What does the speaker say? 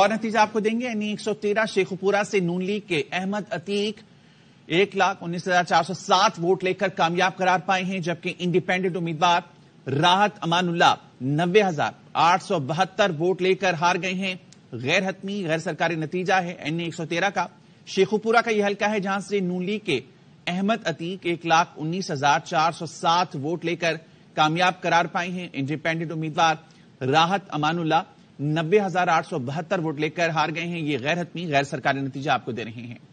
और नतीजा आपको देंगे यानी एक सौ तेरह शेखुपुरा से नून लीग के अहमद अतीक एक लाख उन्नीस हजार चार सौ सात वोट लेकर कामयाब करार पाए हैं जबकि इंडिपेंडेंट उम्मीदवार राहत अमानुल्ला नब्बे हजार आठ सौ बहत्तर वोट लेकर हार गए हैं गैर हतमी गैर सरकारी नतीजा है एन ए एक सौ तेरह का शेखुपुरा का यह हल्का है जहां से नून लीग के अहमद अतीक एक लाख उन्नीस हजार चार सौ सात वोट लेकर कामयाब करार पाए हैं इंडिपेंडेंट उम्मीदवार राहत अमानुल्ला नब्बे हजार आठ सौ बहत्तर वोट लेकर हार गए हैं ये गैर हतमी गैर सरकारी नतीजे आपको दे रहे हैं